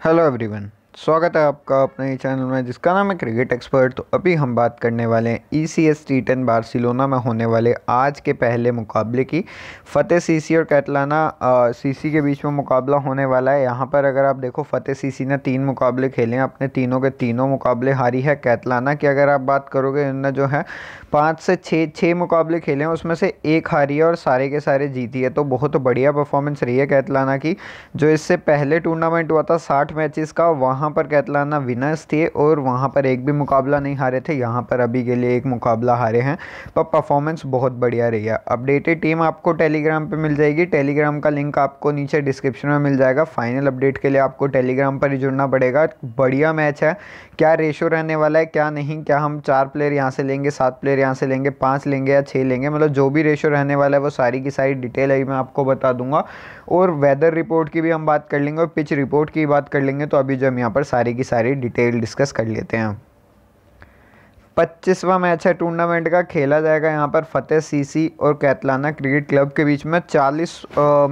Hello everyone. स्वागत है आपका अपने चैनल में जिसका नाम है क्रिकेट एक्सपर्ट तो अभी हम बात करने वाले हैं E C S T ten Barcelona में होने वाले आज के पहले मुकाबले की फ़तेह सीसी और कैटलाना सीसी के बीच में मुकाबला होने वाला है यहाँ पर अगर आप देखो फ़तेह सीसी ने तीन मुकाबले खेले हैं अपने तीनों के तीनों मुकाबले हारी है कैतलाना की अगर आप बात करोगे इनने जो है पाँच से छः छः मुकाबले खेले हैं उसमें से एक हारी है और सारे के सारे जीती है तो बहुत बढ़िया परफॉर्मेंस रही है कैतलाना की जो इससे पहले टूर्नामेंट हुआ था साठ मैचेस का वहाँ वहाँ पर कैतलाना विनर्स थे और वहाँ पर एक भी मुकाबला नहीं हारे थे यहाँ पर अभी के लिए एक मुकाबला हारे हैं पर परफॉर्मेंस बहुत बढ़िया रही है अपडेटेड टीम आपको टेलीग्राम पर मिल जाएगी टेलीग्राम का लिंक आपको नीचे डिस्क्रिप्शन में मिल जाएगा फाइनल अपडेट के लिए आपको टेलीग्राम पर ही जुड़ना पड़ेगा बढ़िया मैच है क्या रेशो रहने वाला है क्या नहीं क्या हम चार प्लेयर यहाँ से लेंगे सात प्लेयर यहाँ से लेंगे पाँच लेंगे या छः लेंगे मतलब जो भी रेशो रहने वाला है वो सारी की सारी डिटेल अभी मैं आपको बता दूंगा और वेदर रिपोर्ट की भी हम बात कर लेंगे और पिच रिपोर्ट की बात कर लेंगे तो अभी जो हम यहाँ पर सारी की सारी डिटेल डिस्कस कर लेते हैं पच्चीसवा मैच है टूर्नामेंट का खेला जाएगा यहाँ पर फतेह सीसी और कैतलाना क्रिकेट क्लब के बीच में चालीस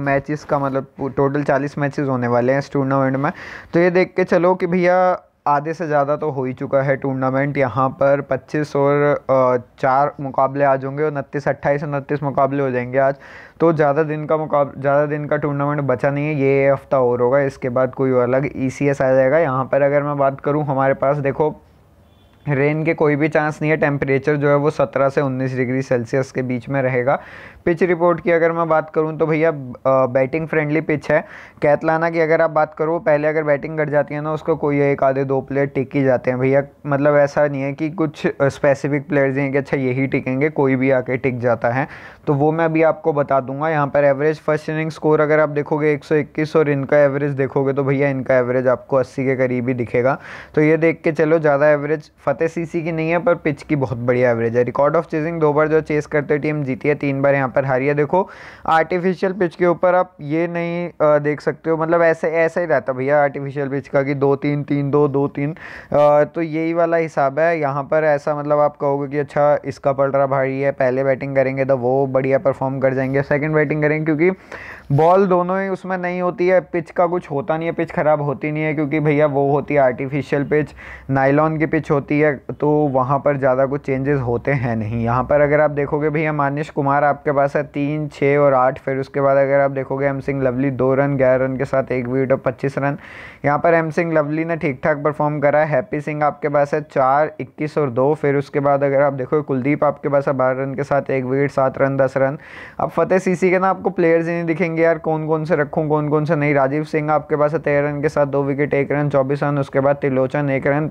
मैचेस का मतलब टोटल चालीस मैचेस होने वाले हैं इस टूर्नामेंट में तो ये देख के चलो कि भैया आधे से ज़्यादा तो हो ही चुका है टूर्नामेंट यहाँ पर 25 और चार मुकाबले आज होंगे और उनतीस अट्ठाईस उनतीस मुकाबले हो जाएंगे आज तो ज़्यादा दिन का मुकाब ज़्यादा दिन का टूर्नामेंट बचा नहीं है ये हफ़्ता और होगा इसके बाद कोई अलग ई आ जाएगा यहाँ पर अगर मैं बात करूँ हमारे पास देखो रेन के कोई भी चांस नहीं है टेम्परेचर जो है वो 17 से 19 डिग्री सेल्सियस के बीच में रहेगा पिच रिपोर्ट की अगर मैं बात करूं तो भैया बैटिंग फ्रेंडली पिच है कैतलाना की अगर आप बात करो पहले अगर बैटिंग कर जाती है ना उसको कोई एक आधे दो प्लेयर टिक ही जाते हैं भैया मतलब ऐसा नहीं है कि कुछ स्पेसिफिक प्लेयर्स हैं कि अच्छा यही टिकेंगे कोई भी आके टिक जाता है तो वो मैं अभी आपको बता दूंगा यहाँ पर एवरेज फर्स्ट इनिंग स्कोर अगर आप देखोगे एक और इनका एवरेज देखोगे तो भैया इनका एवरेज आपको अस्सी के करीब ही दिखेगा तो ये देख के चलो ज़्यादा एवरेज फतेह बातें सीसी की नहीं है पर पिच की बहुत बढ़िया एवरेज है रिकॉर्ड ऑफ चेजिंग दो बार जो चेस करते टीम जीती है तीन बार यहाँ पर हारी है देखो आर्टिफिशियल पिच के ऊपर आप ये नहीं देख सकते हो मतलब ऐसे ऐसा ही रहता भैया आर्टिफिशियल पिच का कि दो तीन तीन दो दो तीन तो यही वाला हिसाब है यहाँ पर ऐसा मतलब आप कहोगे कि अच्छा इसका पड़ रहा भारी है पहले बैटिंग करेंगे तो वो बढ़िया परफॉर्म कर जाएंगे सेकेंड बैटिंग करेंगे क्योंकि बॉल दोनों ही उसमें नहीं होती है पिच का कुछ होता नहीं है पिच ख़राब होती नहीं है क्योंकि भैया वो होती है आर्टिफिशियल पिच नाइलॉन की पिच होती है है तो वहाँ पर ज़्यादा कुछ चेंजेस होते हैं नहीं यहाँ पर अगर आप देखोगे भैया मानिश कुमार आपके पास है तीन छः और आठ फिर उसके बाद अगर आप देखोगे एम सिंह लवली दो रन ग्यारह रन के साथ एक विकेट और पच्चीस रन यहाँ पर एम सिंह लवली ने ठीक ठाक परफॉर्म करा है हैप्पी सिंह आपके पास है चार इक्कीस और दो फिर उसके बाद अगर आप देखोगे कुलदीप आपके पास है बारह रन के साथ एक विकेट सात रन दस रन अब फतेह सीसी के ना आपको प्लेयर्स ही नहीं दिखेंगे यार कौन कौन से रखूँ कौन कौन से नहीं राजीव सिंह आपके पास है तेरह रन के साथ दो विकेट एक रन चौबीस रन उसके बाद त्रिलोचन एक रन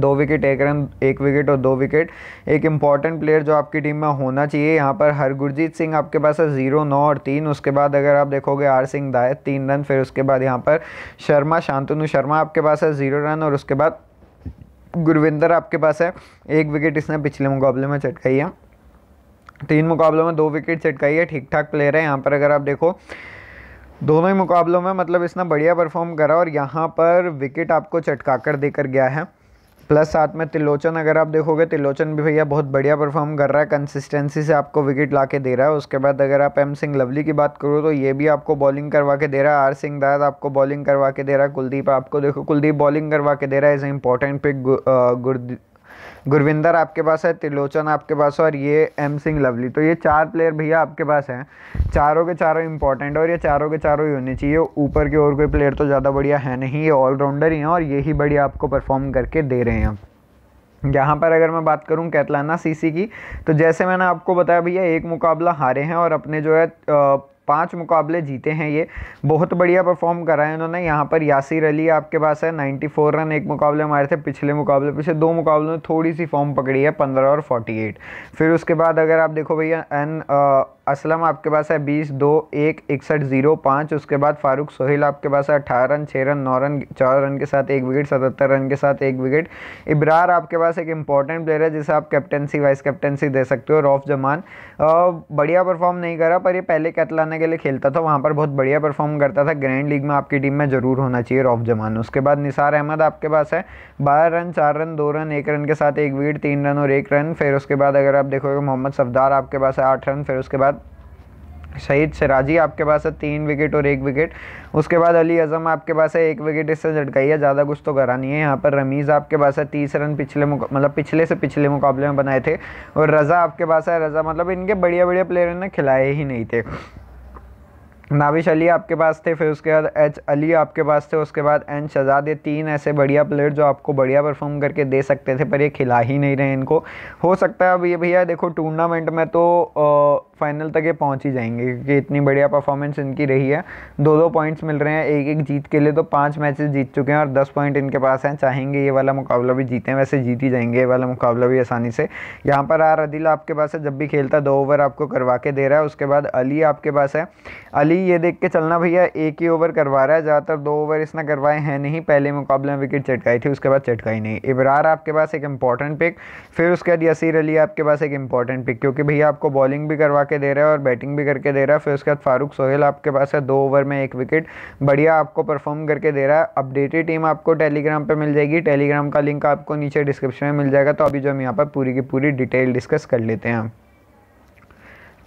दो विकेट एक रन एक विकेट और दो विकेट एक इम्पॉर्टेंट प्लेयर जो आपकी टीम में होना चाहिए यहाँ पर हरगुरजीत सिंह आपके पास है जीरो नौ और तीन उसके बाद अगर आप देखोगे आर सिंह दाय तीन रन फिर उसके बाद यहाँ पर शर्मा शांतनु शर्मा आपके पास है ज़ीरो रन और उसके बाद गुरविंदर आपके पास है एक विकेट इसने पिछले मुकाबले में चटकाई है तीन मुकाबलों में दो विकेट चटकाई है ठीक ठाक प्लेयर है यहाँ पर अगर आप देखो दोनों ही मुकाबलों में मतलब इसने बढ़िया परफॉर्म करा और यहाँ पर विकेट आपको चटका कर देकर गया है प्लस साथ में तिलोचन अगर आप देखोगे तिलोचन भी भैया बहुत बढ़िया परफॉर्म कर रहा है कंसिस्टेंसी से आपको विकेट ला के दे रहा है उसके बाद अगर आप एम सिंह लवली की बात करो तो ये भी आपको बॉलिंग करवा के दे रहा है आर सिंह दास आपको बॉलिंग करवा के दे रहा है कुलदीप आपको देखो कुलदीप बॉलिंग करवा के दे रहा है इज़ इंपॉर्टेंट पिक गुर गुरविंदर आपके पास है त्रिलोचन आपके पास है और ये एम सिंह लवली तो ये चार प्लेयर भैया आपके पास हैं चारों के चारों इंपॉर्टेंट और ये चारों के चारों ही होने चाहिए ऊपर के और कोई प्लेयर तो ज़्यादा बढ़िया है नहीं ये ऑलराउंडर ही हैं और यही बढ़िया आपको परफॉर्म करके दे रहे हैं यहाँ पर अगर मैं बात करूँ कैतलाना सीसी की तो जैसे मैंने आपको बताया भैया एक मुकाबला हारे हैं और अपने जो है पांच मुकाबले जीते हैं ये बहुत बढ़िया परफॉर्म करा है इन्होंने यहाँ पर यासिर अली आपके पास है 94 रन एक मुकाबले मारे थे पिछले मुकाबले पिछले दो मुकाबलों में थोड़ी सी फॉर्म पकड़ी है 15 और 48 फिर उसके बाद अगर आप देखो भैया एन असलम आपके पास है बीस दो एक इकसठ जीरो पाँच उसके बाद फारूक सोहेल आपके पास है अठारह रन छः रन नौ रन चार रन के साथ एक विकेट सतहत्तर रन के साथ एक विकेट इब्रार आपके पास एक इंपॉर्टेंट प्लेयर है जिसे आप कैप्टनसी वाइस कैप्टनसी दे सकते हो रॉफ जमान बढ़िया परफॉर्म नहीं करा पर ये पहले कैतलाना के लिए खेलता था वहाँ पर बहुत बढ़िया परफॉर्म करता था ग्रैंड लीग में आपकी टीम में ज़रूर होना चाहिए रॉफ जमान उसके बाद निसार अहमद आपके पास है बारह रन चार रन दो रन एक रन के साथ एक विकेट तीन रन और एक रन फिर उसके बाद अगर आप देखोगे मोहम्मद सफदार आपके पास है आठ रन फिर उसके बाद शहीद शराजी आपके पास है तीन विकेट और एक विकेट उसके बाद अली अजम आपके पास है एक विकेट इससे झटकाई है ज़्यादा कुछ तो करा नहीं है यहाँ पर रमीज़ आपके पास है तीस रन पिछले मतलब पिछले से पिछले मुकाबले में बनाए थे और रज़ा आपके पास है रज़ा मतलब इनके बढ़िया बढ़िया प्लेयर ने खिलाए ही नहीं थे नाविश अली आपके पास थे फिर उसके बाद एच अली आपके पास थे उसके बाद एन शहजाद ये तीन ऐसे बढ़िया प्लेयर जो आपको बढ़िया परफॉर्म करके दे सकते थे पर ये खिला ही नहीं रहे इनको हो सकता है अब ये भैया देखो टूर्नामेंट में तो फाइनल तक ये पहुंच ही जाएंगे क्योंकि इतनी बढ़िया परफॉर्मेंस इनकी रही है दो दो पॉइंट्स मिल रहे हैं एक एक जीत के लिए तो पाँच मैचेस जीत चुके हैं और दस पॉइंट इनके पास हैं चाहेंगे ये वाला मुकाबला भी हैं वैसे जीत ही जाएंगे ये वाला मुकाबला भी आसानी से यहाँ पर आर अदिल आपके पास है जब भी खेलता दो ओवर आपको करवा के दे रहा है उसके बाद अली आपके पास है अली ये देख के चलना भैया एक ही ओवर करवा रहा है ज़्यादातर दो ओवर इसने करवाए हैं नहीं पहले मुकाबले में विकेट चटकाई थी उसके बाद चटकाई नहीं इबरार आपके पास एक इंपॉर्टेंट पिक फिर उसके बाद यसीर अली आपके पास एक इंपॉर्टेंट पिक क्योंकि भैया आपको बॉलिंग भी करवा करवा के दे रहा है और बैटिंग भी करके दे रहा है फिर उसके बाद फारूक सोहेल आपके पास है दो ओवर में एक विकेट बढ़िया आपको परफॉर्म करके दे रहा है अपडेटेड टीम आपको टेलीग्राम पर मिल जाएगी टेलीग्राम का लिंक आपको नीचे डिस्क्रिप्शन में मिल जाएगा तो अभी जो हम यहाँ पर पूरी की पूरी डिटेल डिस्कस कर लेते हैं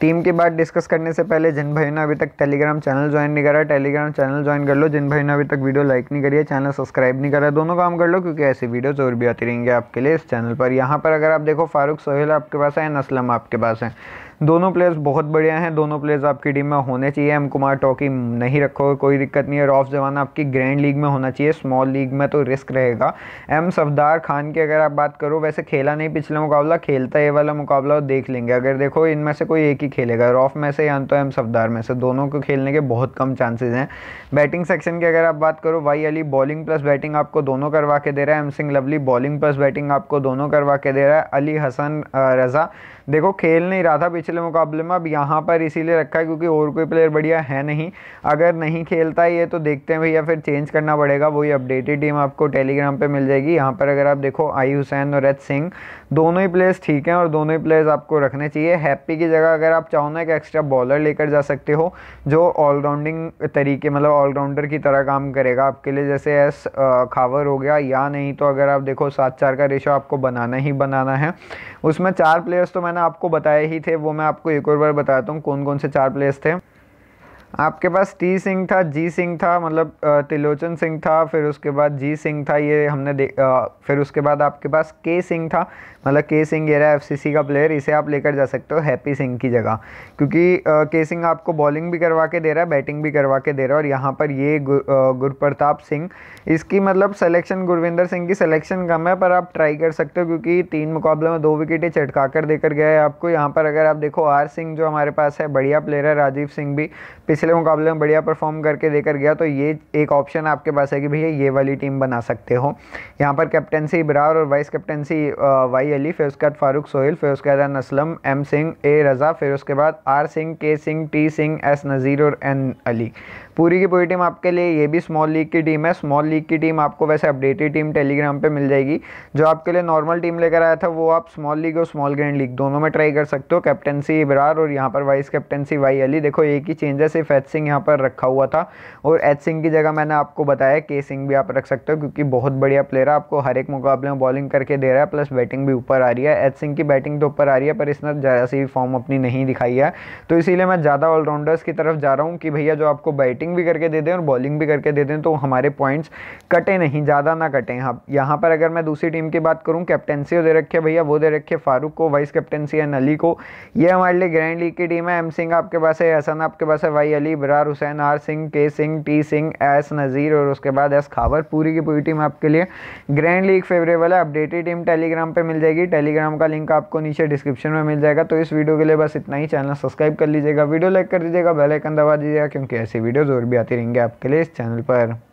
टीम की बात डिस्कस करने से पहले जिन भाई ने अभी तक टेलीग्राम चैनल ज्वाइन नहीं करा टेलीग्राम चैनल ज्वाइन कर लो जिन भाई ने अभी तक वीडियो लाइक नहीं करी है चैनल सब्सक्राइब नहीं करा दोनों काम कर लो क्योंकि ऐसी वीडियोज और भी आती रहेंगे आपके लिए इस चैनल पर यहाँ पर अगर आप देखो फारूक सोहेल आपके पास है नस्लम आपके पास है दोनों प्लेयर्स बहुत बढ़िया हैं दोनों प्लेयर्स आपकी टीम में होने चाहिए एम कुमार टॉकी नहीं रखो कोई दिक्कत नहीं है रॉफ जवान आपकी ग्रैंड लीग में होना चाहिए स्मॉल लीग में तो रिस्क रहेगा एम सफदार खान की अगर आप बात करो वैसे खेला नहीं पिछला मुकाबला खेलता ये वाला मुकाबला देख लेंगे अगर देखो इनमें से कोई एक ही खेलेगा रॉफ में से या तो एम सफदार में से दोनों को खेलने के बहुत कम चांसेज हैं बैटिंग सेक्शन की अगर आप बात करो Y Ali bowling plus batting आपको दोनों करवा के दे रहा है M Singh Lovely bowling plus batting आपको दोनों करवा के दे रहा है अली हसन रज़ा देखो खेल नहीं रहा था पिछले मुकाबले में अब यहाँ पर इसीलिए रखा है क्योंकि और कोई प्लेयर बढ़िया है नहीं अगर नहीं खेलता ये तो देखते हैं भैया फिर चेंज करना पड़ेगा वही अपडेटेड टीम आपको टेलीग्राम पर मिल जाएगी यहाँ पर अगर आप देखो आई हुसैन और रथ सिंह दोनों ही प्लेयर्स ठीक हैं और दोनों ही प्लेयर्स आपको रखने चाहिए हैप्पी की जगह अगर आप चाहो ना एक एक्स्ट्रा बॉलर लेकर जा सकते हो जो ऑलराउंडिंग तरीके मतलब ऑलराउंडर की तरह काम करेगा आपके लिए जैसे एस खावर हो गया या नहीं तो अगर आप देखो सात चार का रेशो आपको बनाना ही बनाना है उसमें चार प्लेयर्स तो मैंने आपको बताए ही थे वो मैं आपको एक और बार बताता हूँ कौन कौन से चार प्लेयर्स थे आपके पास टी सिंह था जी सिंह था मतलब त्रिलोचन सिंह था फिर उसके बाद जी सिंह था ये हमने दे आ, फिर उसके बाद आपके पास के सिंह था मतलब के सिंह ये रहा एफसीसी का प्लेयर इसे आप लेकर जा सकते हो हैप्पी सिंह की जगह क्योंकि आ, के सिंह आपको बॉलिंग भी करवा के दे रहा है बैटिंग भी करवा के दे रहा है और यहाँ पर ये गुरप्रताप सिंह इसकी मतलब सलेक्शन गुरविंदर सिंह की सलेक्शन कम है पर आप ट्राई कर सकते हो क्योंकि तीन मुकाबले में दो विकेटें चटका कर देकर गया है आपको यहाँ पर अगर आप देखो आर सिंह जो हमारे पास है बढ़िया प्लेयर है राजीव सिंह भी पिछले मुकाबले में बढ़िया परफॉर्म करके देकर गया तो ये एक ऑप्शन आपके पास है कि भैया ये वाली टीम बना सकते हो यहाँ पर कैप्टनसी इब्रार और वाइस कैप्टनसी वाई अली फिर उसके बाद फारूक सोहेल फिर उसके बाद असलम एम सिंह ए रज़ा फिर उसके बाद R Singh K Singh T Singh S Nazir और एन अली पूरी की पूरी टीम आपके लिए ये भी स्मॉल लीग की टीम है स्मॉल लीग की टीम आपको वैसे अपडेटेड टीम टेलीग्राम पे मिल जाएगी जो आपके लिए नॉर्मल टीम लेकर आया था वो आप स्मॉल लीग और स्मॉल ग्रैंड लीग दोनों में ट्राई कर सकते हो कैप्टनसी इबरार और यहाँ पर वाइस कैप्टनसी वाई अली देखो एक ही चेंज है सिर्फ सिर्फ एच सिंह यहाँ पर रखा हुआ था और एच सिंह की जगह मैंने आपको बताया के सिंह भी आप रख सकते हो क्योंकि बहुत बढ़िया प्लेयर है आपको हर एक मुकाबले में बॉलिंग करके दे रहा है प्लस बैटिंग भी ऊपर आ रही है एच सिंह की बैटिंग तो ऊपर आ रही है पर इसने ज़रा सी फॉर्म अपनी नहीं दिखाई है तो इसीलिए मैं ज़्यादा ऑलराउंडर्स की तरफ जा रहा हूँ कि भैया जो आपको बैटिंग भी करके दे दें और बॉलिंग भी करके दे दें तो हमारे पॉइंट्स कटे नहीं ज़्यादा ना कटें आप हाँ, यहाँ पर अगर मैं दूसरी टीम की बात करूँ कैप्टनसी तो दे रखी भैया वो दे रखे फारूक को वाइस कैप्टनसी है नली को ये हमारे लिए ग्रैंड लीग की टीम है एम सिंह आपके पास है हसन आपके पास है Y Ali Brar Hussain R Singh K Singh T Singh S Nazir और उसके बाद एस खाबर पूरी की पूरी टीम आपके लिए ग्रैंड लीग फेवरेबल है अपडेटेड टीम टेलीग्राम पे मिल जाएगी टेलीग्राम का लिंक आपको नीचे डिस्क्रिप्शन में मिल जाएगा तो इस वीडियो के लिए बस इतना ही चैनल सब्सक्राइब कर लीजिएगा वीडियो लाइक कर दीजिएगा बेलाइकन दबा दीजिएगा क्योंकि ऐसी वीडियोज़ और भी आती रहेंगे आपके लिए इस चैनल पर